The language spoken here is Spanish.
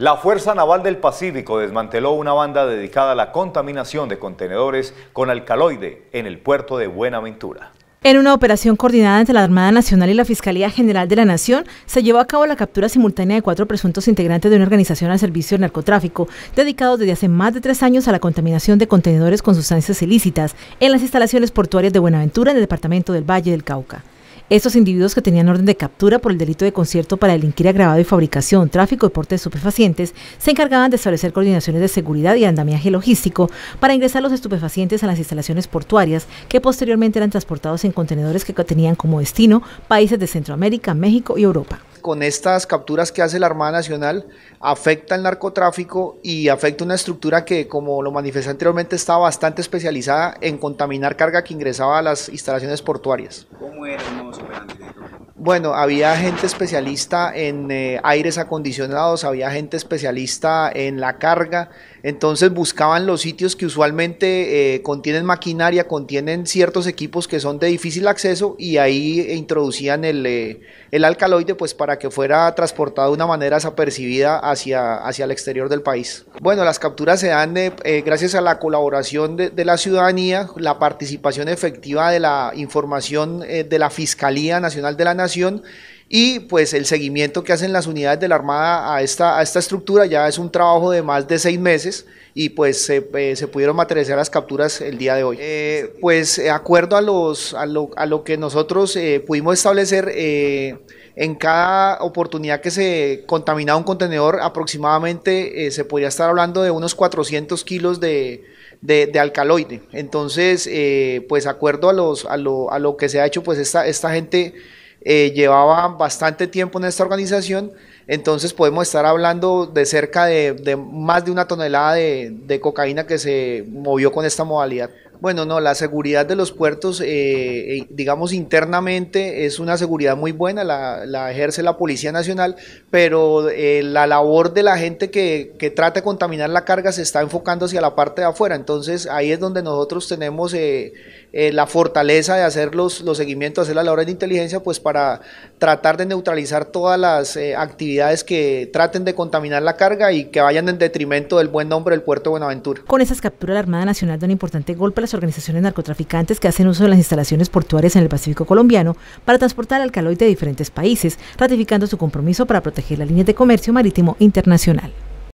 La Fuerza Naval del Pacífico desmanteló una banda dedicada a la contaminación de contenedores con alcaloide en el puerto de Buenaventura. En una operación coordinada entre la Armada Nacional y la Fiscalía General de la Nación, se llevó a cabo la captura simultánea de cuatro presuntos integrantes de una organización al servicio del narcotráfico, dedicados desde hace más de tres años a la contaminación de contenedores con sustancias ilícitas en las instalaciones portuarias de Buenaventura en el departamento del Valle del Cauca. Estos individuos que tenían orden de captura por el delito de concierto para delinquir agravado y fabricación, tráfico y porte de estupefacientes se encargaban de establecer coordinaciones de seguridad y andamiaje logístico para ingresar los estupefacientes a las instalaciones portuarias que posteriormente eran transportados en contenedores que tenían como destino países de Centroamérica, México y Europa con estas capturas que hace la Armada Nacional afecta el narcotráfico y afecta una estructura que, como lo manifesté anteriormente, estaba bastante especializada en contaminar carga que ingresaba a las instalaciones portuarias. ¿Cómo era el modo bueno, había gente especialista en eh, aires acondicionados, había gente especialista en la carga, entonces buscaban los sitios que usualmente eh, contienen maquinaria, contienen ciertos equipos que son de difícil acceso y ahí introducían eh, el, alcaloide pues para que fuera transportado de una manera desapercibida hacia, hacia el exterior del país. Bueno, las capturas se dan eh, gracias a la colaboración de, la ciudadanía, la participación efectiva de la información de la Fiscalía Nacional de la Nación y pues el seguimiento que hacen las unidades de la Armada a esta, a esta estructura ya es un trabajo de más de seis meses y pues se, eh, pudieron materializar las capturas el día de hoy. Eh, pues de eh, acuerdo a, los, a, lo, a lo que nosotros pudimos establecer, en cada oportunidad que se contaminaba un contenedor aproximadamente se podría estar hablando de unos 400 kilos de, de, alcaloide. Entonces, eh, pues acuerdo a, los, a, lo, a lo que se ha hecho, pues esta, esta gente eh, llevaba bastante tiempo en esta organización, entonces podemos estar hablando de cerca de, más de una tonelada de cocaína que se movió con esta modalidad. Bueno, no, la seguridad de los puertos, eh, eh, digamos internamente, es una seguridad muy buena, la, ejerce la Policía Nacional, pero eh, la labor de la gente que, que, trata de contaminar la carga se está enfocando hacia la parte de afuera, entonces ahí es donde nosotros tenemos la fortaleza de hacer los, los seguimientos, hacer la labores de inteligencia, pues para tratar de neutralizar todas las actividades que traten de contaminar la carga y que vayan en detrimento del buen nombre del puerto de Buenaventura. Con esas capturas, la Armada Nacional da un importante golpe organizaciones narcotraficantes que hacen uso de las instalaciones portuarias en el Pacífico colombiano para transportar alcaloide de diferentes países, ratificando su compromiso para proteger la línea de comercio marítimo internacional.